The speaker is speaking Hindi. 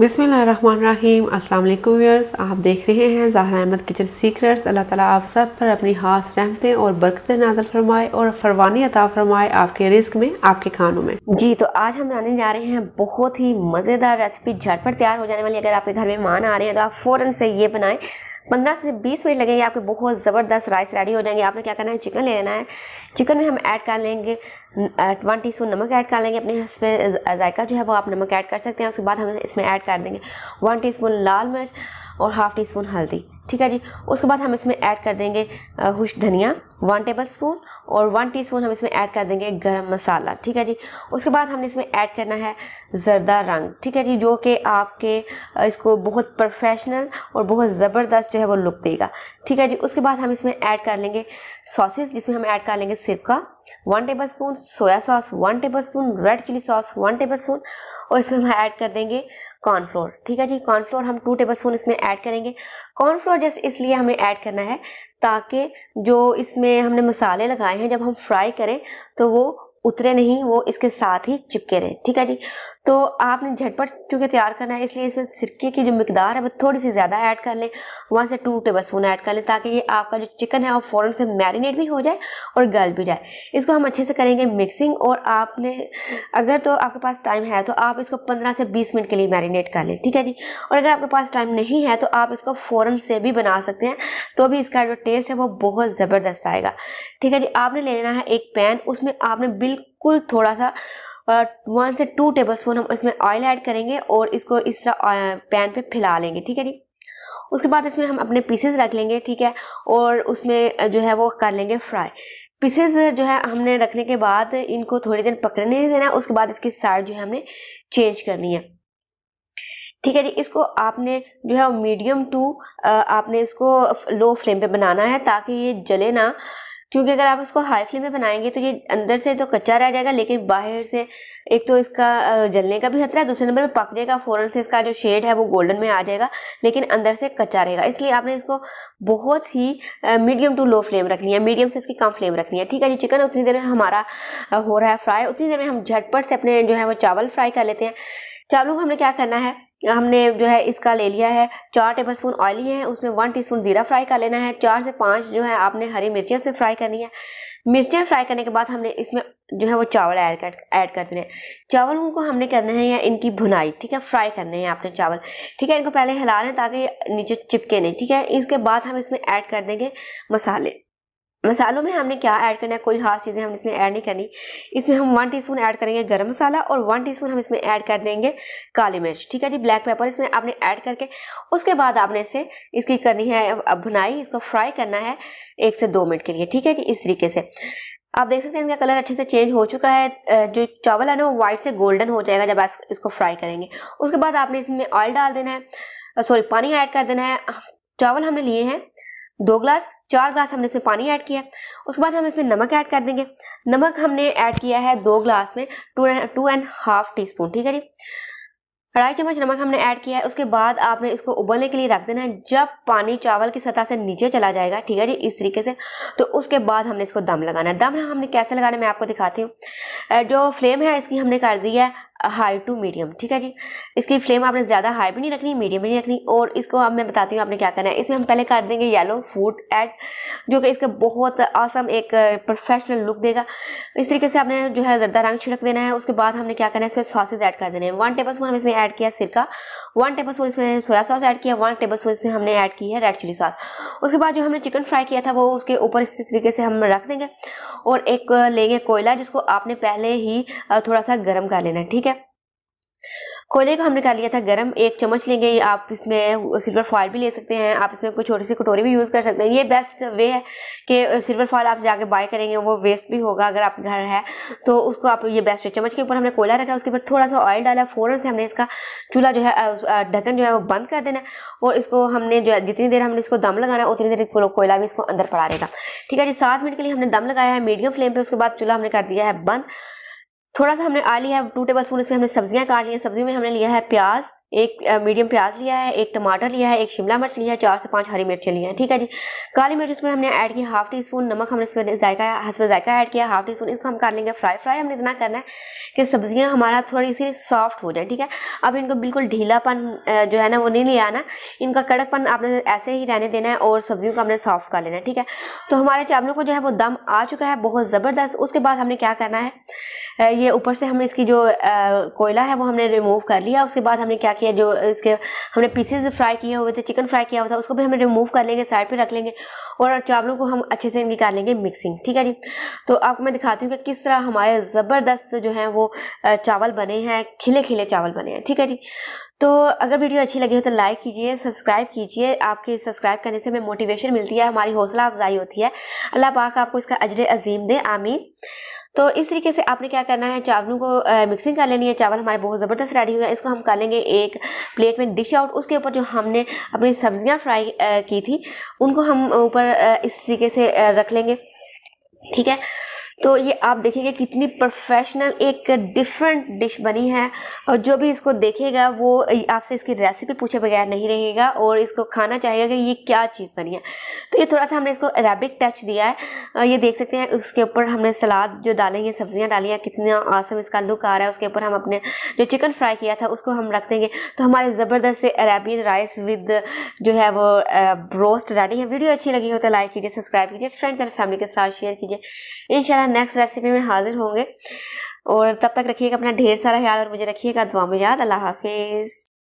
बिसमीम अस्सलाम वालेकुम आप देख रहे हैं ज़ाहरा अहमद किचन सीक्रेट्स अल्लाह ताला आप सब पर अपनी हाथ रहमतें और बरकतें नाजर फरमाए और फरवानी अता फरमाए आपके रिस्क में आपके खानों में जी तो आज हम बनाने जा रहे हैं बहुत ही मज़ेदार रेसिपी झटपट तैयार हो जाने वाली अगर आपके घर में मान आ रहे हैं तो आप फ़ौरन से ये बनाएं पंद्रह से बीस मिनट लगेंगे आपके बहुत ज़बरदस्त राइस रेडी हो जाएंगे आपने क्या करना है चिकन ले लेना है चिकन में हम ऐड कर लेंगे वन टी स्पून नमक ऐड कर लेंगे अपने इसमें जायका जो है वो आप नमक ऐड कर सकते हैं उसके बाद हम इसमें ऐड कर देंगे वन टी स्पून लाल मिर्च और हाफ़ टी स्पून हल्दी ठीक है जी उसके बाद हम इसमें ऐड कर देंगे हुश धनिया वन टेबल स्पून और वन टीस्पून हम इसमें ऐड कर देंगे गरम मसाला ठीक है जी उसके बाद हमने इसमें ऐड करना है जरदा रंग ठीक है जी जो कि आपके इसको बहुत प्रोफेशनल और बहुत ज़बरदस्त जो है वो लुक देगा ठीक है जी उसके बाद हम इसमें ऐड कर लेंगे सॉसेस जिसमें हम ऐड कर लेंगे सिरका one tablespoon soya sauce one tablespoon red chilli sauce one tablespoon और इसमें हम ऐड कर देंगे कॉर्नफ्लोर ठीक है जी कॉर्नफ्लोर हम टू टेबल स्पून इसमें ऐड करेंगे कॉर्नफ्लोर जस्ट इसलिए हमें ऐड करना है ताकि जो इसमें हमने मसाले लगाए हैं जब हम फ्राई करें तो वो उतरे नहीं वो इसके साथ ही चिपके रहे ठीक है जी तो आपने झटपट चूँकि तैयार करना है इसलिए इसमें सिरके की जो मकदार है वो थोड़ी सी ज़्यादा ऐड कर लें वहाँ से टू टेबल स्पून ऐड कर लें ताकि ये आपका जो चिकन है वो फ़ौरन से मैरिनेट भी हो जाए और गल भी जाए इसको हम अच्छे से करेंगे मिक्सिंग और आपने अगर तो आपके पास टाइम है तो आप इसको पंद्रह से बीस मिनट के लिए मैरिनेट कर लें ठीक है जी और अगर आपके पास टाइम नहीं है तो आप इसको फ़ौरन से भी बना सकते हैं तो भी इसका जो टेस्ट है वो बहुत ज़बरदस्त आएगा ठीक है जी आपने लेना है एक पैन उसमें आपने बिल बिल्कुल थोड़ा सा वन से टू टेबल स्पून हम इसमें ऑयल ऐड करेंगे और इसको इस तरह पैन पे फैला लेंगे ठीक है जी उसके बाद इसमें हम अपने पीसेस रख लेंगे ठीक है और उसमें जो है वो कर लेंगे फ्राई पीसेस जो है हमने रखने के बाद इनको थोड़ी देर पकड़ने देना उसके बाद इसकी साइड जो है हमने चेंज करनी है ठीक है जी इसको आपने जो है मीडियम टू आपने इसको लो फ्लेम पर बनाना है ताकि ये जले ना क्योंकि अगर आप इसको हाई फ्लेम में बनाएंगे तो ये अंदर से तो कच्चा रह जाएगा लेकिन बाहर से एक तो इसका जलने का भी खतरा है दूसरे नंबर में पक जाएगा फ़ौरन से इसका जो शेड है वो गोल्डन में आ जाएगा लेकिन अंदर से कच्चा रहेगा इसलिए आपने इसको बहुत ही मीडियम टू लो फ्लेम रखनी है मीडियम से इसकी कम फ्लेम रखनी है ठीक है जी चिकन उतनी देर में हमारा हो रहा है फ्राई उतनी देर में हम झटपट से अपने जो है वो चावल फ्राई कर लेते हैं चावलों तो को हमने क्या करना है हमने जो है इसका ले लिया है चार टेबल स्पून ऑयल लिए हैं उसमें वन टीस्पून ज़ीरा फ्राई कर लेना है चार से पाँच जो है आपने हरी मिर्चियाँ उसमें फ्राई करनी है मिर्चियाँ फ्राई करने के बाद हमने इसमें जो है वो चावल ऐड कर ऐड कर देने हैं चावलों को हमने करना है या इनकी भुनाई ठीक है फ्राई करने हैं आपने चावल ठीक है इनको पहले हिला रहे हैं ताकि नीचे चिपके नहीं ठीक है इसके बाद हम इसमें ऐड कर देंगे मसाले मसालों में हमने क्या ऐड करना है कोई खास चीज़ें हमने इसमें ऐड नहीं करनी इसमें हम वन टीस्पून ऐड करेंगे गरम मसाला और वन टीस्पून हम इसमें ऐड कर देंगे काली मिर्च ठीक है जी ब्लैक पेपर इसमें आपने ऐड करके उसके बाद आपने इसे इसकी करनी है भुनाई इसको फ्राई करना है एक से दो मिनट के लिए ठीक है जी इस तरीके से आप देख सकते हैं इसका कलर अच्छे से चेंज हो चुका है जो चावल है ना वो वाइट से गोल्डन हो जाएगा जब आप इसको फ्राई करेंगे उसके बाद आपने इसमें ऑयल डाल देना है सॉरी पानी ऐड कर देना है चावल हमने लिए हैं दो ग्लास चार ग्लास हमने इसमें पानी ऐड किया है उसके बाद हम इसमें नमक ऐड कर देंगे नमक हमने ऐड किया है दो ग्लास में two and two and half teaspoon ठीक है जी अढ़ाई चम्मच नमक हमने ऐड किया है उसके बाद आपने इसको उबलने के लिए रख देना है जब पानी चावल की सतह से नीचे चला जाएगा ठीक है जी इस तरीके से तो उसके बाद हमने इसको दम लगाना है दम हमने कैसे लगाना है मैं आपको दिखाती हूँ जो फ्लेम है इसकी हमने कर दी है हाई टू मीडियम ठीक है जी इसकी फ्लेम आपने ज़्यादा हाई भी नहीं रखनी मीडियम भी नहीं रखनी और इसको अब मैं बताती हूँ आपने क्या करना है इसमें हम पहले कर देंगे येलो फूड एड जो कि इसका बहुत आसम एक प्रोफेशनल लुक देगा इस तरीके से आपने जो है जरदा रंग छिड़क देना है उसके बाद हमने क्या करना है इसमें सॉसेज ऐड कर देने हैं वन टेबल स्पून हम इसमें ऐड किया सिरका वन टेबल स्पून इसमें सोया सॉस ऐड किया वन टेबल स्पून इसमें हमने ऐड की है रेड चिली सॉस उसके बाद जो हमने चिकन फ्राई किया था वो उसके ऊपर इस तरीके से हम रख देंगे और एक लेंगे कोयला जिसको आपने पहले ही थोड़ा सा गर्म कर लेना है ठीक है कोयले को हमने कर लिया था गर्म एक चम्मच लेंगे आप इसमें सिल्वर फॉयल भी ले सकते हैं आप इसमें कोई छोटी सी कटोरी भी यूज़ कर सकते हैं ये बेस्ट वे है कि सिल्वर फॉयल आप जाके बाय करेंगे वो वेस्ट भी होगा अगर आप घर है तो उसको आप ये बेस्ट है चम्मच के ऊपर हमने कोयला रखा उसके ऊपर थोड़ा सा ऑयल डाला फ़ौरन से हमने इसका चूल्हा जो है ढक्कन जो है वो बंद कर देना और इसको हमने जो है जितनी देर हमने इसको दम लगाना है उतनी देर कोयला भी इसको अंदर पड़ा रहेगा ठीक है जी सात मिनट के लिए हमने दम लगाया है मीडियम फ्लेम पर उसके बाद चूल्हा हमने कर दिया है बंद थोड़ा सा हमने आ लिया है टू टेबल स्पून इसमें हमने सब्जियां काट ली हैं सब्जियों में हमने लिया है प्याज एक मीडियम प्याज लिया है एक टमाटर लिया है एक शिमला मिर्च लिया है चार से पांच हरी मिर्चें ली हैं ठीक है जी काली मिर्च इसमें हमने ऐड किया हाफ टी स्पून नमक हमने इसमें जायका हंसब जायका ऐड किया हाफ टी स्पून इसको हम कर लेंगे फ्राई फ्राई हमने इतना करना है कि सब्जियां हमारा थोड़ी सी सॉफ्ट हो जाए ठीक है अब इनको बिल्कुल ढीलापन जो है ना वो नहीं ले आना इनका कड़कपन आपने ऐसे ही रहने देना है और सब्जियों को हमने सॉफ्ट कर लेना है ठीक है तो हमारे चावलों को जो है वो दम आ चुका है बहुत ज़बरदस्त उसके बाद हमने क्या करना है ये ऊपर से हम इसकी जो कोयला है वो हमने रिमूव कर लिया उसके बाद हमने क्या किया जो इसके हमने पीसेज फ्राई किए हुए थे चिकन फ्राई किया हुआ था उसको भी हम रिमूव कर लेंगे साइड पे रख लेंगे और चावलों को हम अच्छे से इनकी कर लेंगे मिक्सिंग ठीक है जी तो आपको मैं दिखाती हूँ कि किस तरह हमारे ज़बरदस्त जो हैं वो चावल बने हैं खिले खिले चावल बने हैं ठीक है जी तो अगर वीडियो अच्छी लगी हो तो लाइक कीजिए सब्सक्राइब कीजिए आपके सब्सक्राइब करने से हमें मोटिवेशन मिलती है हमारी हौसला अफजाई होती है अल्लाह पाक आपको इसका अजर अजीम दे आमीन तो इस तरीके से आपने क्या करना है चावलों को आ, मिक्सिंग कर लेनी है चावल हमारे बहुत ज़बरदस्त रेडी हुए हैं इसको हम कर लेंगे एक प्लेट में डिश आउट उसके ऊपर जो हमने अपनी सब्जियां फ्राई की थी उनको हम ऊपर इस तरीके से रख लेंगे ठीक है तो ये आप देखेंगे कितनी प्रोफेशनल एक डिफरेंट डिश बनी है और जो भी इसको देखेगा वो आपसे इसकी रेसिपी पूछे बगैर नहीं रहेगा और इसको खाना चाहेगा कि ये क्या चीज़ बनी है तो ये थोड़ा सा हमने इसको अरेबिक टच दिया है ये देख सकते हैं उसके ऊपर हमने सलाद जो डाले हैं सब्जियाँ डाली हैं कितना आसम इसका लुक आ रहा है उसके ऊपर हम अपने जो चिकन फ्राई किया था उसको हम रख देंगे तो हमारे ज़बरदस्त से अरेबियन राइस विद जो है वो रोस्ट रेडी है वीडियो अच्छी लगी हो तो लाइक कीजिए सब्सक्राइब कीजिए फ्रेंड्स एंड फैमिली के साथ शेयर कीजिए इन नेक्स्ट रेसिपी में हाजिर होंगे और तब तक रखिएगा अपना ढेर सारा ख्याल और मुझे रखिएगा दुआ में याद अल्लाह हाफिज़